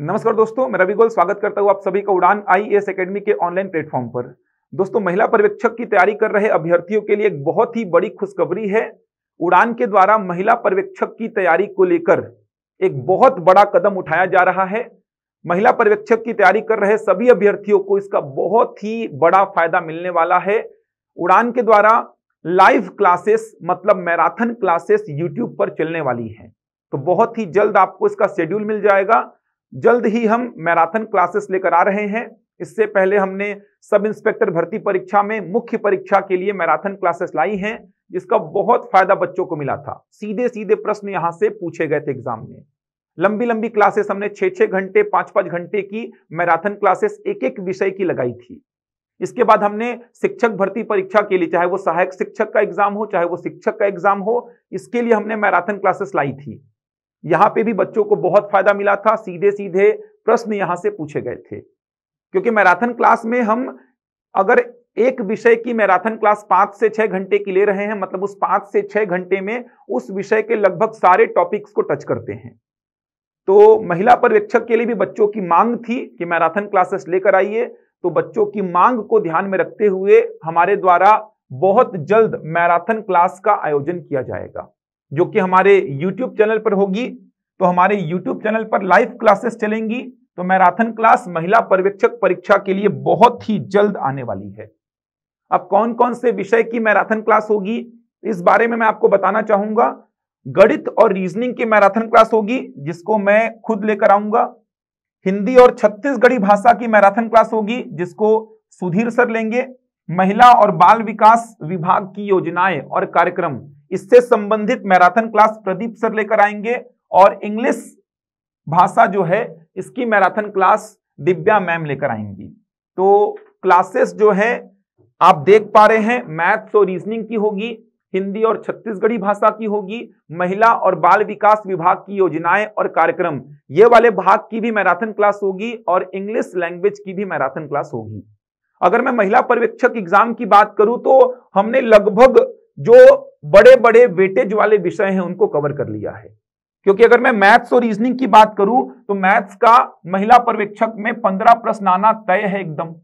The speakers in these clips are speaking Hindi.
नमस्कार दोस्तों मैं रवि गोल स्वागत करता हूं आप सभी का उड़ान आई एस अकेडमी के ऑनलाइन प्लेटफॉर्म पर दोस्तों महिला पर्यवेक्षक की तैयारी कर रहे अभ्यर्थियों के लिए एक बहुत ही बड़ी खुशखबरी है उड़ान के द्वारा महिला पर्यवेक्षक की तैयारी को लेकर एक बहुत बड़ा कदम उठाया जा रहा है महिला पर्यवेक्षक की तैयारी कर रहे सभी अभ्यर्थियों को इसका बहुत ही बड़ा फायदा मिलने वाला है उड़ान के द्वारा लाइव क्लासेस मतलब मैराथन क्लासेस यूट्यूब पर चलने वाली है तो बहुत ही जल्द आपको इसका शेड्यूल मिल जाएगा जल्द ही हम मैराथन क्लासेस लेकर आ रहे हैं इससे पहले हमने सब इंस्पेक्टर भर्ती परीक्षा में मुख्य परीक्षा के लिए मैराथन क्लासेस लाई हैं जिसका बहुत फायदा बच्चों को मिला था सीधे सीधे प्रश्न यहां से पूछे गए थे एग्जाम में लंबी लंबी क्लासेस हमने छे छह घंटे पांच पांच घंटे की मैराथन क्लासेस एक एक विषय की लगाई थी इसके बाद हमने शिक्षक भर्ती परीक्षा के लिए चाहे वो सहायक शिक्षक का एग्जाम हो चाहे वो शिक्षक का एग्जाम हो इसके लिए हमने मैराथन क्लासेस लाई थी यहां पे भी बच्चों को बहुत फायदा मिला था सीधे सीधे प्रश्न यहां से पूछे गए थे क्योंकि मैराथन क्लास में हम अगर एक विषय की मैराथन क्लास पांच से छह घंटे की ले रहे हैं मतलब उस पांच से छह घंटे में उस विषय के लगभग सारे टॉपिक्स को टच करते हैं तो महिला पर्यवेक्षक के लिए भी बच्चों की मांग थी कि मैराथन क्लासेस लेकर आइए तो बच्चों की मांग को ध्यान में रखते हुए हमारे द्वारा बहुत जल्द मैराथन क्लास का आयोजन किया जाएगा जो कि हमारे YouTube चैनल पर होगी तो हमारे YouTube चैनल पर लाइव क्लासेस चलेंगी तो मैराथन क्लास महिला पर्यवेक्षक परीक्षा के लिए बहुत ही जल्द आने वाली है अब कौन कौन से विषय की मैराथन क्लास होगी इस बारे में मैं आपको बताना चाहूंगा गणित और रीजनिंग की मैराथन क्लास होगी जिसको मैं खुद लेकर आऊंगा हिंदी और छत्तीसगढ़ी भाषा की मैराथन क्लास होगी जिसको सुधीर सर लेंगे महिला और बाल विकास विभाग की योजनाएं और कार्यक्रम इससे संबंधित मैराथन क्लास प्रदीप सर लेकर आएंगे और इंग्लिश भाषा जो है इसकी मैराथन क्लास दिव्या मैम लेकर आएंगी तो क्लासेस जो है आप देख पा रहे हैं मैथ्स और रीजनिंग की होगी हिंदी और छत्तीसगढ़ी भाषा की होगी महिला और बाल विकास विभाग की योजनाएं और कार्यक्रम ये वाले भाग की भी मैराथन क्लास होगी और इंग्लिश लैंग्वेज की भी मैराथन क्लास होगी अगर मैं महिला पर्यवेक्षक एग्जाम की बात करूं तो हमने लगभग जो बड़े बड़े वेटेज वाले विषय हैं उनको कवर कर लिया है क्योंकि अगर मैं मैथ्स और रीजनिंग की बात करूं तो मैथ्स का महिला पर्यवेक्षक में पंद्रह प्रश्न आना तय है एकदम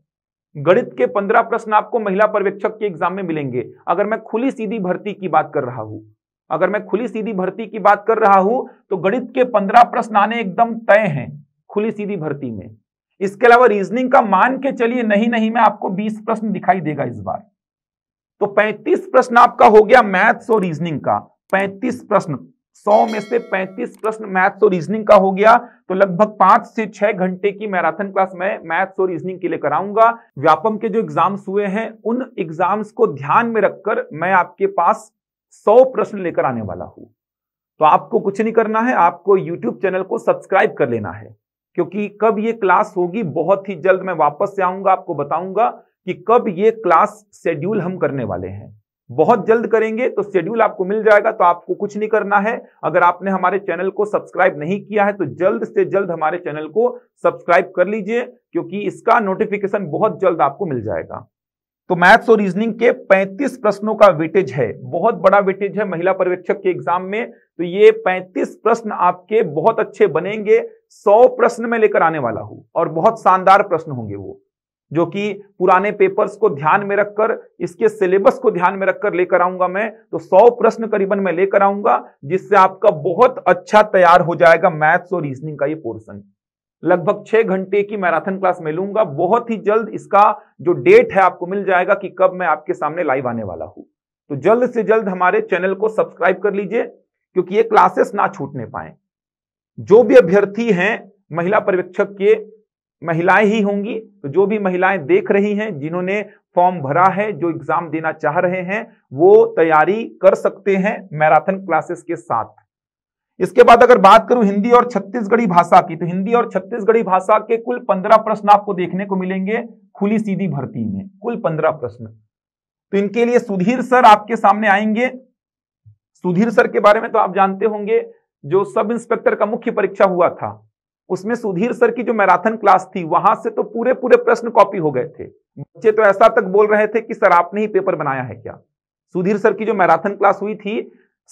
गणित के पंद्रह प्रश्न आपको महिला पर्यवेक्षक के एग्जाम में मिलेंगे अगर मैं खुली सीधी भर्ती की बात कर रहा हूं अगर मैं खुली सीधी भर्ती की बात कर रहा हूं तो गणित के पंद्रह प्रश्न आने एकदम तय हैं खुली सीधी भर्ती में इसके अलावा रीजनिंग का मान के चलिए नहीं नहीं मैं आपको बीस प्रश्न दिखाई देगा इस बार तो 35 प्रश्न आपका हो गया मैथ्स और रीजनिंग का 35 प्रश्न 100 में से 35 प्रश्न मैथ्स और रीजनिंग का हो गया तो लगभग पांच से छह घंटे की मैराथन क्लास में मैथ्स और रीजनिंग के लिए कराऊंगा व्यापम के जो एग्जाम्स हुए हैं उन एग्जाम्स को ध्यान में रखकर मैं आपके पास सौ प्रश्न लेकर आने वाला हूं तो आपको कुछ नहीं करना है आपको यूट्यूब चैनल को सब्सक्राइब कर लेना है क्योंकि कब ये क्लास होगी बहुत ही जल्द मैं वापस से आऊंगा आपको बताऊंगा कि कब ये क्लास शेड्यूल हम करने वाले हैं बहुत जल्द करेंगे तो शेड्यूल आपको मिल जाएगा तो आपको कुछ नहीं करना है अगर आपने हमारे चैनल को सब्सक्राइब नहीं किया है तो जल्द से जल्द हमारे चैनल को सब्सक्राइब कर लीजिए क्योंकि इसका नोटिफिकेशन बहुत जल्द आपको मिल जाएगा तो मैथ्स और रीजनिंग के 35 प्रश्नों का वेटेज है बहुत बड़ा वेटेज है महिला पर्यवेक्षक के एग्जाम में तो ये 35 प्रश्न आपके बहुत अच्छे बनेंगे 100 प्रश्न में लेकर आने वाला हूं और बहुत शानदार प्रश्न होंगे वो जो कि पुराने पेपर्स को ध्यान में रखकर इसके सिलेबस को ध्यान में रखकर लेकर आऊंगा मैं तो सौ प्रश्न करीबन मैं लेकर आऊंगा जिससे आपका बहुत अच्छा तैयार हो जाएगा मैथ्स और रीजनिंग का ये पोर्शन लगभग छह घंटे की मैराथन क्लास में लूंगा बहुत ही जल्द इसका जो डेट है आपको मिल जाएगा कि कब मैं आपके सामने लाइव आने वाला हूं तो जल्द से जल्द हमारे चैनल को सब्सक्राइब कर लीजिए क्योंकि ये क्लासेस ना छूटने पाए जो भी अभ्यर्थी हैं महिला पर्यवेक्षक के महिलाएं ही होंगी तो जो भी महिलाएं देख रही हैं जिन्होंने फॉर्म भरा है जो एग्जाम देना चाह रहे हैं वो तैयारी कर सकते हैं मैराथन क्लासेस के साथ इसके बाद अगर बात करूं हिंदी और छत्तीसगढ़ी भाषा की तो हिंदी और छत्तीसगढ़ी भाषा के कुल पंद्रह प्रश्न आपको देखने को मिलेंगे खुली सीधी भर्ती में कुल पंद्रह प्रश्न तो इनके लिए सुधीर सर आपके सामने आएंगे सुधीर सर के बारे में तो आप जानते होंगे जो सब इंस्पेक्टर का मुख्य परीक्षा हुआ था उसमें सुधीर सर की जो मैराथन क्लास थी वहां से तो पूरे पूरे प्रश्न कॉपी हो गए थे बच्चे तो ऐसा तक बोल रहे थे कि सर आपने ही पेपर बनाया है क्या सुधीर सर की जो मैराथन क्लास हुई थी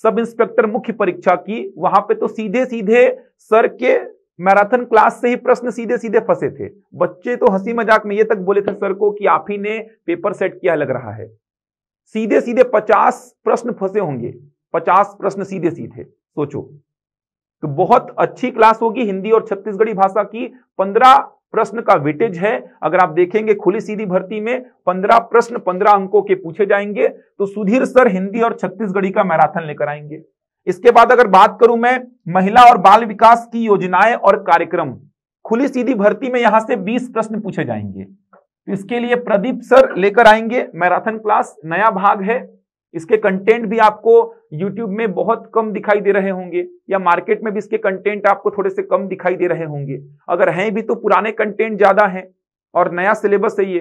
सब इंस्पेक्टर मुख्य परीक्षा की वहां पे तो सीधे सीधे सर के मैराथन क्लास से ही प्रश्न सीधे सीधे फंसे थे बच्चे तो हंसी मजाक में ये तक बोले थे सर को कि आप ही ने पेपर सेट किया लग रहा है सीधे सीधे पचास प्रश्न फंसे होंगे पचास प्रश्न सीधे सीधे सोचो तो बहुत अच्छी क्लास होगी हिंदी और छत्तीसगढ़ी भाषा की पंद्रह प्रश्न का वेटेज है अगर आप देखेंगे खुली सीधी भर्ती में पंद्रह प्रश्न पंद्रह अंकों के पूछे जाएंगे तो सुधीर सर हिंदी और छत्तीसगढ़ी का मैराथन लेकर आएंगे इसके बाद अगर बात करूं मैं महिला और बाल विकास की योजनाएं और कार्यक्रम खुली सीधी भर्ती में यहां से 20 प्रश्न पूछे जाएंगे तो इसके लिए प्रदीप सर लेकर आएंगे मैराथन क्लास नया भाग है इसके कंटेंट भी आपको यूट्यूब में बहुत कम दिखाई दे रहे होंगे या मार्केट में भी इसके कंटेंट आपको थोड़े से कम दिखाई दे रहे होंगे अगर हैं भी तो पुराने कंटेंट ज़्यादा हैं और नया सिलेबस है ये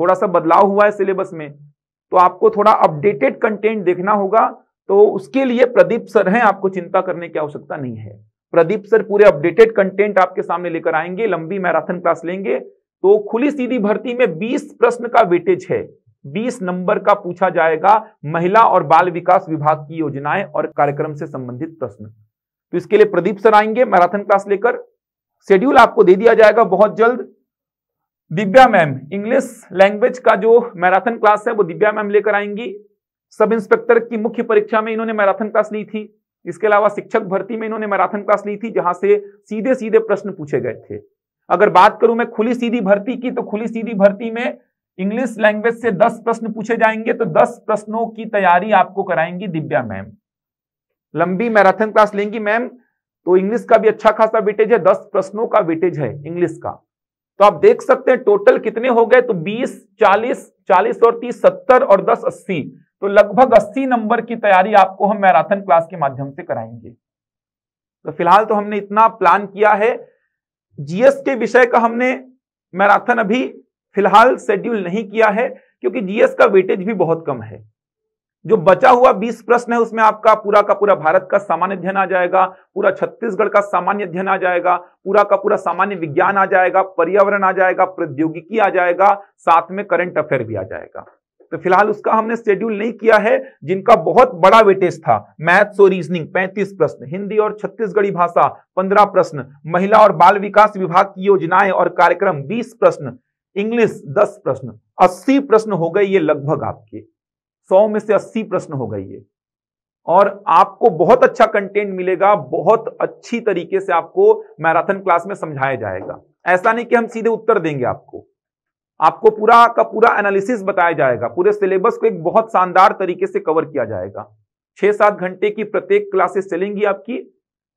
थोड़ा सा बदलाव हुआ है सिलेबस में तो आपको थोड़ा अपडेटेड कंटेंट देखना होगा तो उसके लिए प्रदीप सर हैं आपको चिंता करने की आवश्यकता नहीं है प्रदीप सर पूरे अपडेटेड कंटेंट आपके सामने लेकर आएंगे लंबी मैराथन क्लास लेंगे तो खुली सीधी भर्ती में 20 प्रश्न का वेटेज है बीस नंबर का पूछा जाएगा महिला और बाल विकास विभाग की योजनाएं और कार्यक्रम से संबंधित प्रश्न तो इसके लिए प्रदीप सर आएंगे मैराथन क्लास लेकर शेड्यूल आपको दे दिया जाएगा बहुत जल्द दिव्या मैम इंग्लिश लैंग्वेज का जो मैराथन क्लास है वो दिव्या मैम लेकर आएंगी सब इंस्पेक्टर की मुख्य परीक्षा में इन्होंने मैराथन क्लास ली थी इसके अलावा शिक्षक भर्ती में इन्होंने मैराथन क्लास ली थी जहां से सीधे सीधे प्रश्न पूछे गए थे अगर बात करूं मैं खुली सीधी भर्ती की तो खुली सीधी भर्ती में इंग्लिश लैंग्वेज से 10 प्रश्न पूछे जाएंगे तो 10 प्रश्नों की तैयारी आपको कराएंगी दिव्या मैम लंबी मैराथन क्लास लेंगी मैम तो इंग्लिश का भी अच्छा खासा वेटेज है 10 प्रश्नों का वेटेज है इंग्लिश का तो आप देख सकते हैं टोटल कितने हो गए तो 20 40 40 और 30 70 और 10 80 तो लगभग 80 नंबर की तैयारी आपको हम मैराथन क्लास के माध्यम से कराएंगे तो फिलहाल तो हमने इतना प्लान किया है जीएस के विषय का हमने मैराथन अभी फिलहाल शेड्यूल नहीं किया है क्योंकि जीएस का वेटेज भी बहुत कम है जो बचा हुआ 20 प्रश्न है उसमें आपका पूरा का पूरा भारत का सामान्य अध्ययन आ जाएगा पूरा छत्तीसगढ़ का सामान्य अध्ययन आ जाएगा पूरा का पूरा सामान्य विज्ञान आ जाएगा पर्यावरण आ जाएगा प्रौद्योगिकी आ जाएगा साथ में करंट अफेयर भी आ जाएगा तो फिलहाल उसका हमने शेड्यूल नहीं किया है जिनका बहुत बड़ा वेटेज था मैथ्स और रीजनिंग 35 प्रश्न हिंदी और छत्तीसगढ़ी भाषा 15 प्रश्न महिला और बाल विकास विभाग की योजनाएं और कार्यक्रम 20 प्रश्न इंग्लिश दस प्रश्न अस्सी प्रश्न हो गए ये लगभग आपके सौ में से अस्सी प्रश्न हो गए ये और आपको बहुत अच्छा कंटेंट मिलेगा बहुत अच्छी तरीके से आपको मैराथन क्लास में समझाया जाएगा ऐसा नहीं कि हम सीधे उत्तर देंगे आपको आपको पूरा का पूरा एनालिसिस बताया जाएगा पूरे सिलेबस को एक बहुत शानदार तरीके से कवर किया जाएगा छह सात घंटे की प्रत्येक क्लासेस चलेंगी आपकी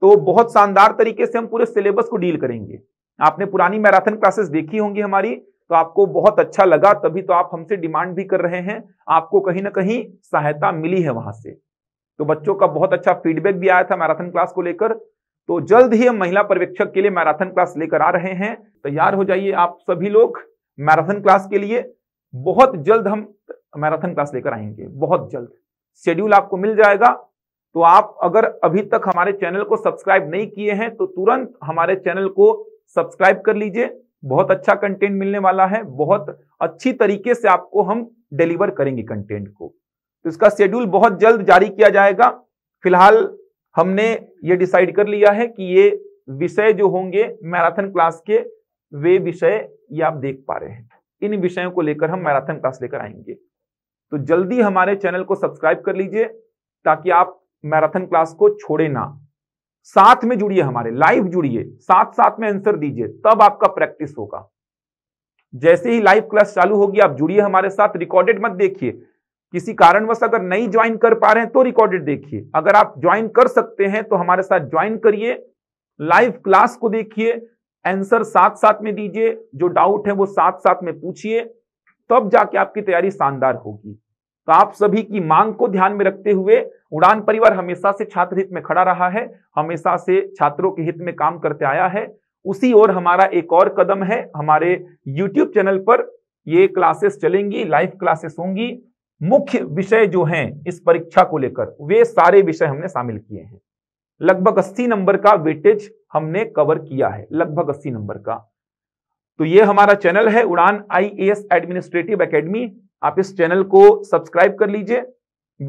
तो बहुत शानदार तरीके से हम पूरे सिलेबस को डील करेंगे आपने पुरानी मैराथन क्लासेस देखी होंगी हमारी तो आपको बहुत अच्छा लगा तभी तो आप हमसे डिमांड भी कर रहे हैं आपको कहीं ना कहीं सहायता मिली है वहां से तो बच्चों का बहुत अच्छा फीडबैक भी आया था मैराथन क्लास को लेकर तो जल्द ही हम महिला पर्यवेक्षक के लिए मैराथन क्लास लेकर आ रहे हैं तैयार हो जाइए आप सभी लोग मैराथन क्लास के लिए बहुत जल्द हम मैराथन क्लास लेकर आएंगे बहुत जल्द शेड्यूल आपको मिल जाएगा तो आप अगर अभी तक हमारे चैनल को सब्सक्राइब नहीं किए हैं तो तुरंत हमारे चैनल को सब्सक्राइब कर लीजिए बहुत अच्छा कंटेंट मिलने वाला है बहुत अच्छी तरीके से आपको हम डिलीवर करेंगे कंटेंट को तो इसका शेड्यूल बहुत जल्द जारी किया जाएगा फिलहाल हमने ये डिसाइड कर लिया है कि ये विषय जो होंगे मैराथन क्लास के वे विषय ये आप देख पा रहे हैं इन विषयों को लेकर हम मैराथन क्लास लेकर आएंगे तो जल्दी हमारे चैनल को सब्सक्राइब कर लीजिए ताकि आप मैराथन क्लास को छोड़े ना साथ में जुड़िए हमारे लाइव जुड़िए साथ साथ में आंसर दीजिए तब आपका प्रैक्टिस होगा जैसे ही लाइव क्लास चालू होगी आप जुड़िए हमारे साथ रिकॉर्डेड मत देखिए किसी कारणवश अगर नहीं ज्वाइन कर पा रहे हैं तो रिकॉर्डेड देखिए अगर आप ज्वाइन कर सकते हैं तो हमारे साथ ज्वाइन करिए लाइव क्लास को देखिए आंसर साथ साथ में दीजिए जो डाउट है वो साथ साथ में पूछिए तब जाके आपकी तैयारी शानदार होगी तो आप सभी की मांग को ध्यान में रखते हुए उड़ान परिवार हमेशा से छात्र हित में खड़ा रहा है हमेशा से छात्रों के हित में काम करते आया है उसी ओर हमारा एक और कदम है हमारे YouTube चैनल पर ये क्लासेस चलेंगी लाइव क्लासेस होंगी मुख्य विषय जो हैं इस परीक्षा को लेकर वे सारे विषय हमने शामिल किए हैं लगभग 80 नंबर का वेटेज हमने कवर किया है लगभग 80 नंबर का तो ये हमारा चैनल है उड़ान आई एस एडमिनिस्ट्रेटिव एकेडमी आप इस चैनल को सब्सक्राइब कर लीजिए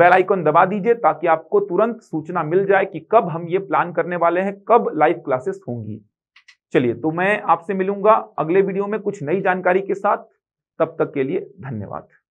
बेल आइकन दबा दीजिए ताकि आपको तुरंत सूचना मिल जाए कि कब हम ये प्लान करने वाले हैं कब लाइव क्लासेस होंगी चलिए तो मैं आपसे मिलूंगा अगले वीडियो में कुछ नई जानकारी के साथ तब तक के लिए धन्यवाद